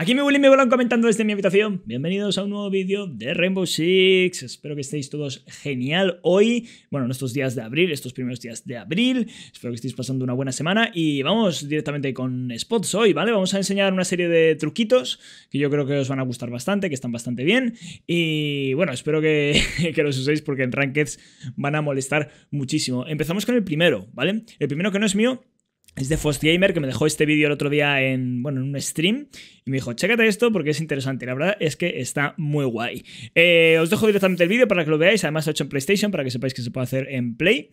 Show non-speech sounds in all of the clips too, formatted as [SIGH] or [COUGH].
Aquí me y me volan comentando desde mi habitación. Bienvenidos a un nuevo vídeo de Rainbow Six. Espero que estéis todos genial hoy. Bueno, en estos días de abril, estos primeros días de abril. Espero que estéis pasando una buena semana. Y vamos directamente con spots hoy, ¿vale? Vamos a enseñar una serie de truquitos que yo creo que os van a gustar bastante, que están bastante bien. Y bueno, espero que, [LAUGHS] que los uséis porque en Rankeds van a molestar muchísimo. Empezamos con el primero, ¿vale? El primero que no es mío es de Fostgamer, que me dejó este vídeo el otro día en, bueno, en un stream y me dijo, chécate esto porque es interesante. La verdad es que está muy guay. Eh, os dejo directamente el vídeo para que lo veáis. Además, he hecho en PlayStation para que sepáis que se puede hacer en Play.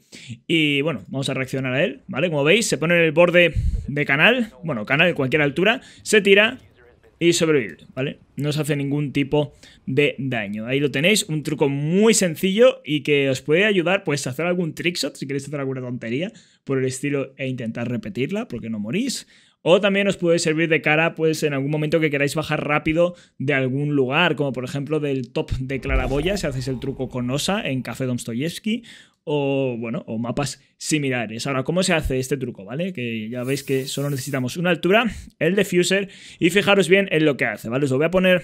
Y bueno, vamos a reaccionar a él, ¿vale? Como veis, se pone en el borde de canal, bueno, canal de cualquier altura, se tira, y sobrevivir, ¿vale? No os hace ningún tipo de daño. Ahí lo tenéis, un truco muy sencillo y que os puede ayudar pues a hacer algún trickshot si queréis hacer alguna tontería por el estilo e intentar repetirla porque no morís o también os puede servir de cara, pues en algún momento que queráis bajar rápido de algún lugar, como por ejemplo del top de Claraboya, si hacéis el truco con Osa en Café Domstoyevsky, o bueno, o mapas similares. Ahora, ¿cómo se hace este truco? ¿Vale? Que ya veis que solo necesitamos una altura, el defuser, y fijaros bien en lo que hace, ¿vale? Os lo voy a poner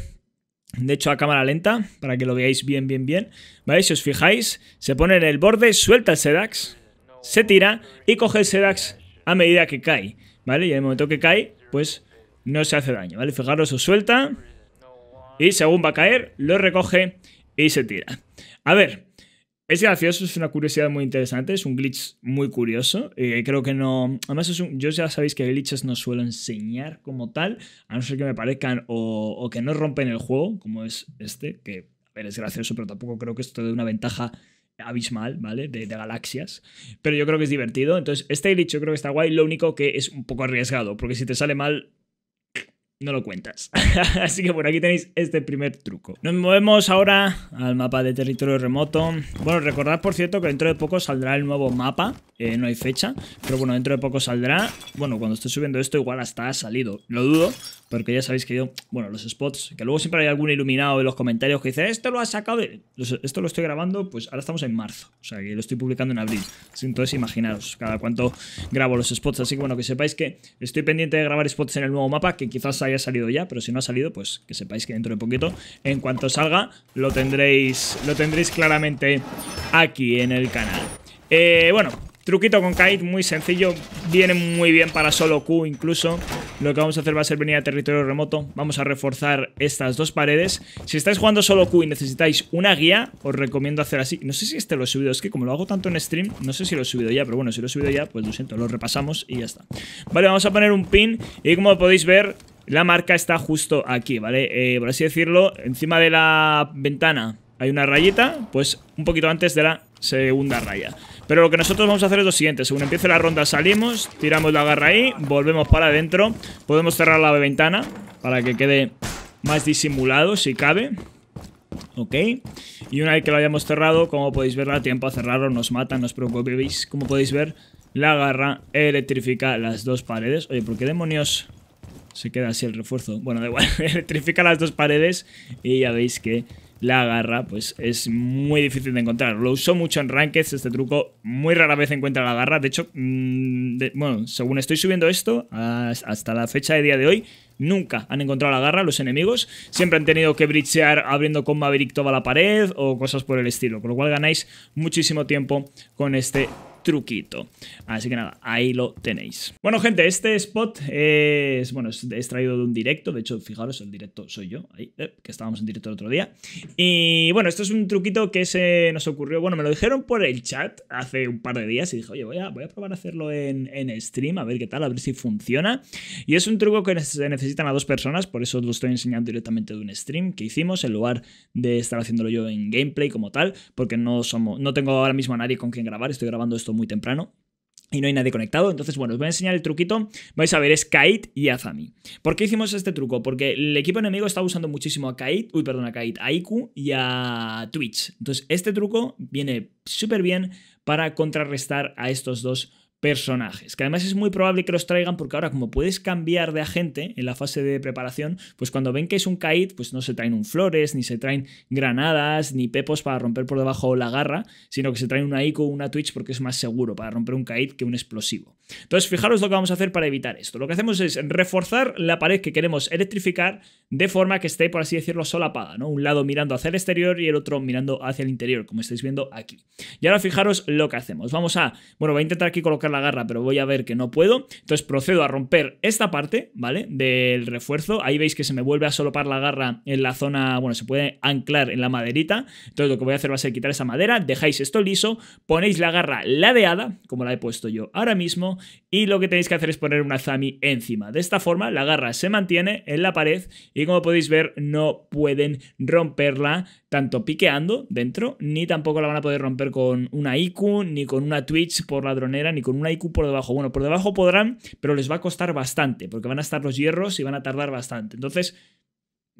de hecho, a cámara lenta, para que lo veáis bien, bien, bien. ¿Vale? Si os fijáis, se pone en el borde, suelta el Sedax, se tira y coge el Sedax a medida que cae. ¿vale? Y en el momento que cae, pues no se hace daño, ¿vale? Fijaros, os suelta y según va a caer, lo recoge y se tira. A ver, es gracioso, es una curiosidad muy interesante, es un glitch muy curioso. Eh, creo que no. Además, yo ya sabéis que glitches no suelo enseñar como tal, a no ser que me parezcan o, que no rompen el juego, como es este, que es gracioso, pero tampoco creo que esto dé una ventaja abismal, ¿vale? De, galaxias. Pero yo creo que es divertido. Entonces, este glitch yo creo que está guay. Lo único que es un poco arriesgado, porque si te sale mal, no lo cuentas. [LAUGHS] Así que por aquí tenéis este primer truco. Nos movemos ahora al mapa de territorio remoto. Bueno, recordad por cierto que dentro de poco saldrá el nuevo mapa no hay fecha. Pero bueno, dentro de poco saldrá. Bueno, cuando estoy subiendo esto igual hasta ha salido. Lo dudo, porque ya sabéis que yo... Bueno, los spots, que luego siempre hay algún iluminado en los comentarios que dice, esto lo ha sacado Esto lo estoy grabando, pues ahora estamos en marzo. O sea, que lo estoy publicando en abril. Entonces imaginaros cada cuánto grabo los spots. Así que bueno, que sepáis que estoy pendiente de grabar spots en el nuevo mapa, que quizás haya salido ya, pero si no ha salido, pues que sepáis que dentro de poquito, en cuanto salga, lo tendréis, lo tendréis claramente aquí en el canal. Eh, bueno, Truquito con kite, muy sencillo. Viene muy bien para solo Q incluso. Lo que vamos a hacer va a ser venir a territorio remoto. Vamos a reforzar estas dos paredes. Si estáis jugando solo Q y necesitáis una guía, os recomiendo hacer así. No sé si este lo he subido. Es que como lo hago tanto en stream, no sé si lo he subido ya. Pero bueno, si lo he subido ya, pues lo siento. Lo repasamos y ya está. Vale, vamos a poner un pin. Y como podéis ver, la marca está justo aquí, ¿vale? Eh, por así decirlo, encima de la ventana hay una rayita, pues un poquito antes de la segunda raya. Pero lo que nosotros vamos a hacer es lo siguiente. Según empiece la ronda salimos, tiramos la garra ahí, volvemos para adentro. Podemos cerrar la ventana para que quede más disimulado si cabe. Ok. Y una vez que lo hayamos cerrado, como podéis ver, da tiempo a cerrarlo, nos matan, nos os preocupéis. Como podéis ver, la garra electrifica las dos paredes. Oye, ¿por qué demonios se queda así el refuerzo? Bueno, da igual, [LAUGHS] electrifica las dos paredes y ya veis que la garra, pues es muy difícil de encontrar. Lo usó mucho en rankeds este truco, muy rara vez encuentra la garra. De hecho, mm, bueno, según estoy subiendo esto, hasta la fecha de día de hoy, nunca han encontrado la garra los enemigos. Siempre han tenido que brichear abriendo con Maverick toda la pared o cosas por el estilo. Con lo cual ganáis muchísimo tiempo con este truquito. Así que nada, ahí lo tenéis. Bueno, gente, este spot es, bueno, es extraído de un directo. De hecho, fijaros, el directo soy yo, ahí, eh, que estábamos en directo el otro día. Y bueno, esto es un truquito que se nos ocurrió. Bueno, me lo dijeron por el chat hace un par de días y dije, oye, voy a, voy a probar a hacerlo en, en stream, a ver qué tal, a ver si funciona. Y es un truco que se necesitan a dos personas, por eso os lo estoy enseñando directamente de un stream que hicimos, en lugar de estar haciéndolo yo en gameplay como tal, porque no, somos, no tengo ahora mismo a nadie con quien grabar, estoy grabando esto muy temprano, y no hay nadie conectado. Entonces, bueno, os voy a enseñar el truquito. Vais a ver, es Kait y Azami. ¿Por qué hicimos este truco? Porque el equipo enemigo está usando muchísimo a Kait, uy, perdón, a Kait, a Iku y a Twitch. Entonces, este truco viene súper bien para contrarrestar a estos dos personajes. Que además es muy probable que los traigan porque ahora como puedes cambiar de agente en la fase de preparación, pues cuando ven que es un Kaid, pues no se traen un Flores, ni se traen granadas, ni pepos para romper por debajo la garra, sino que se traen una Ico o una Twitch porque es más seguro para romper un Kaid que un explosivo. Entonces fijaros lo que vamos a hacer para evitar esto. Lo que hacemos es reforzar la pared que queremos electrificar de forma que esté, por así decirlo, solapada, ¿no? Un lado mirando hacia el exterior y el otro mirando hacia el interior, como estáis viendo aquí. Y ahora fijaros lo que hacemos. Vamos a, bueno, voy a intentar aquí colocar la garra, pero voy a ver que no puedo. Entonces procedo a romper esta parte, ¿vale? Del refuerzo. Ahí veis que se me vuelve a solopar la garra en la zona, bueno, se puede anclar en la maderita. Entonces lo que voy a hacer va a ser quitar esa madera, dejáis esto liso, ponéis la garra ladeada, como la he puesto yo ahora mismo, y lo que tenéis que hacer es poner una zami encima. De esta forma la garra se mantiene en la pared y y como podéis ver no pueden romperla tanto piqueando dentro, ni tampoco la van a poder romper con una IQ, ni con una Twitch por ladronera, ni con una IQ por debajo. Bueno, por debajo podrán, pero les va a costar bastante, porque van a estar los hierros y van a tardar bastante. Entonces,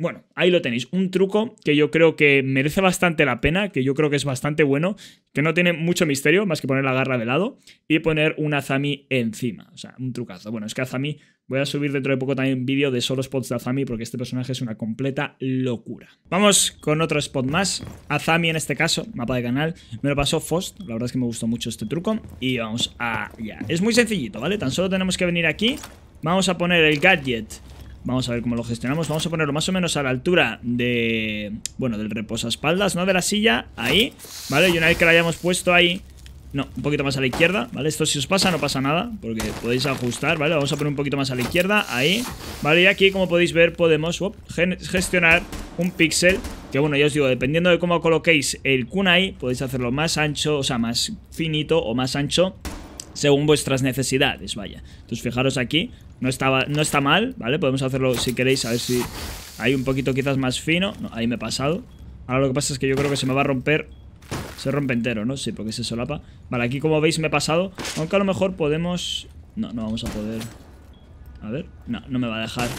bueno, ahí lo tenéis, un truco que yo creo que merece bastante la pena, que yo creo que es bastante bueno, que no tiene mucho misterio más que poner la garra de lado y poner un Azami encima, o sea, un trucazo. Bueno, es que Azami, voy a subir dentro de poco también vídeo de solo spots de Azami porque este personaje es una completa locura. Vamos con otro spot más, Azami en este caso, mapa de canal, me lo pasó Fost, la verdad es que me gustó mucho este truco y vamos allá. Es muy sencillito, ¿vale? Tan solo tenemos que venir aquí, vamos a poner el gadget Vamos a ver cómo lo gestionamos. Vamos a ponerlo más o menos a la altura de... Bueno, del espaldas, ¿no? De la silla. Ahí, ¿vale? Y una vez que la hayamos puesto ahí... No, un poquito más a la izquierda, ¿vale? Esto si os pasa no pasa nada, porque podéis ajustar, ¿vale? Vamos a poner un poquito más a la izquierda, ahí, ¿vale? Y aquí, como podéis ver, podemos gestionar un píxel, que bueno, ya os digo, dependiendo de cómo coloquéis el kunai, podéis hacerlo más ancho, o sea, más finito o más ancho según vuestras necesidades, vaya. Entonces fijaros aquí, no, estaba, no está mal, ¿vale? Podemos hacerlo si queréis, a ver si hay un poquito quizás más fino. No, ahí me he pasado. Ahora lo que pasa es que yo creo que se me va a romper se rompe entero, ¿no? Sí, porque se solapa Vale, aquí como veis me he pasado Aunque a lo mejor podemos... No, no vamos a poder A ver, no, no me va a dejar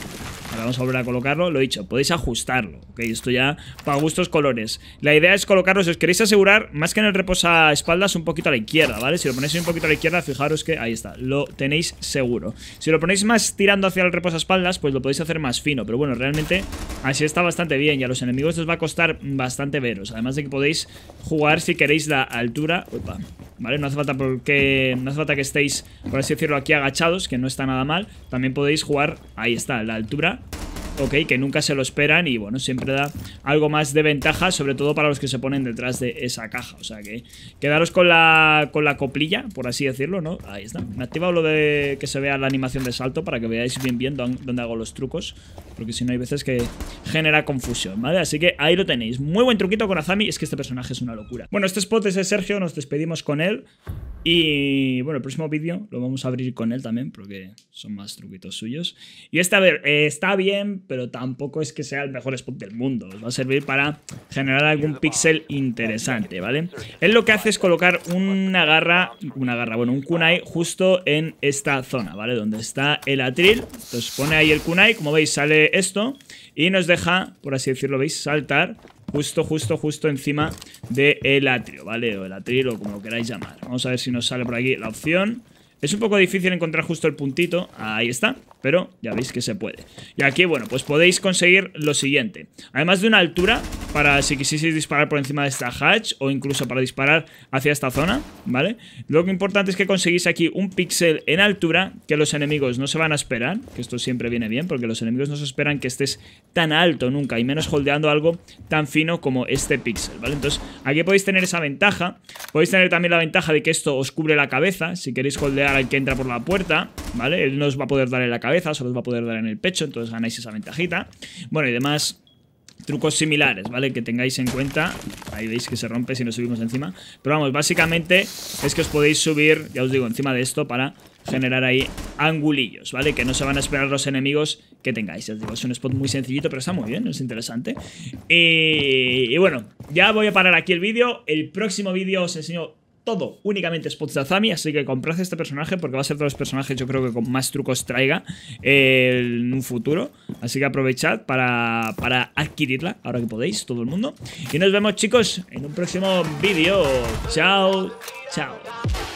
vamos a volver a colocarlo, lo he dicho, podéis ajustarlo, ok, esto ya para gustos colores. La idea es colocarlos, si os queréis asegurar, más que en el a espaldas, un poquito a la izquierda, ¿vale? Si lo ponéis un poquito a la izquierda, fijaros que, ahí está, lo tenéis seguro. Si lo ponéis más tirando hacia el reposa espaldas, pues lo podéis hacer más fino, pero bueno, realmente así está bastante bien y a los enemigos os va a costar bastante veros, además de que podéis jugar si queréis la altura, opa, ¿vale? No hace falta porque no hace falta que estéis, por así decirlo, aquí agachados, que no está nada mal. También podéis jugar, ahí está, la altura ok, que nunca se lo esperan y bueno, siempre da algo más de ventaja, sobre todo para los que se ponen detrás de esa caja, o sea que quedaros con la, con la coplilla, por así decirlo, ¿no? Ahí está, me he activado lo de que se vea la animación de salto para que veáis bien bien dónde hago los trucos, porque si no hay veces que genera confusión, ¿vale? Así que ahí lo tenéis, muy buen truquito con Azami, es que este personaje es una locura. Bueno, este spot es de Sergio, nos despedimos con él. Y bueno, el próximo vídeo lo vamos a abrir con él también, porque son más truquitos suyos. Y esta, a ver, eh, está bien, pero tampoco es que sea el mejor spot del mundo. Os va a servir para generar algún pixel interesante, ¿vale? Él lo que hace es colocar una garra, una garra, bueno, un kunai justo en esta zona, ¿vale? Donde está el atril. Entonces pone ahí el kunai, como veis sale esto, y nos deja, por así decirlo, veis, saltar justo, justo, justo encima del el atrio, ¿vale? O el atril o como lo queráis llamar. Vamos a ver si nos sale por aquí la opción. Es un poco difícil encontrar justo el puntito. Ahí está. Pero ya veis que se puede. Y aquí, bueno, pues podéis conseguir lo siguiente. Además de una altura, para si quisieseis disparar por encima de esta hatch o incluso para disparar hacia esta zona, ¿vale? Lo que importante es que conseguís aquí un píxel en altura que los enemigos no se van a esperar, que esto siempre viene bien porque los enemigos no se esperan que estés tan alto nunca y menos holdeando algo tan fino como este píxel, ¿vale? Entonces aquí podéis tener esa ventaja, podéis tener también la ventaja de que esto os cubre la cabeza, si queréis holdear al que entra por la puerta, ¿vale? Él no os va a poder dar la cabeza cabeza, solo os va a poder dar en el pecho, entonces ganáis esa ventajita. Bueno, y demás trucos similares, ¿vale? Que tengáis en cuenta. Ahí veis que se rompe si nos subimos encima. Pero vamos, básicamente es que os podéis subir, ya os digo, encima de esto para generar ahí angulillos, ¿vale? Que no se van a esperar los enemigos que tengáis. Ya os digo, es un spot muy sencillito, pero está muy bien, es interesante. Y, y bueno, ya voy a parar aquí el vídeo. El próximo vídeo os enseño todo únicamente spots así que comprad este personaje porque va a ser de los personajes yo creo que con más trucos traiga eh, en un futuro, así que aprovechad para, para adquirirla ahora que podéis, todo el mundo, y nos vemos chicos en un próximo vídeo, chao, chao.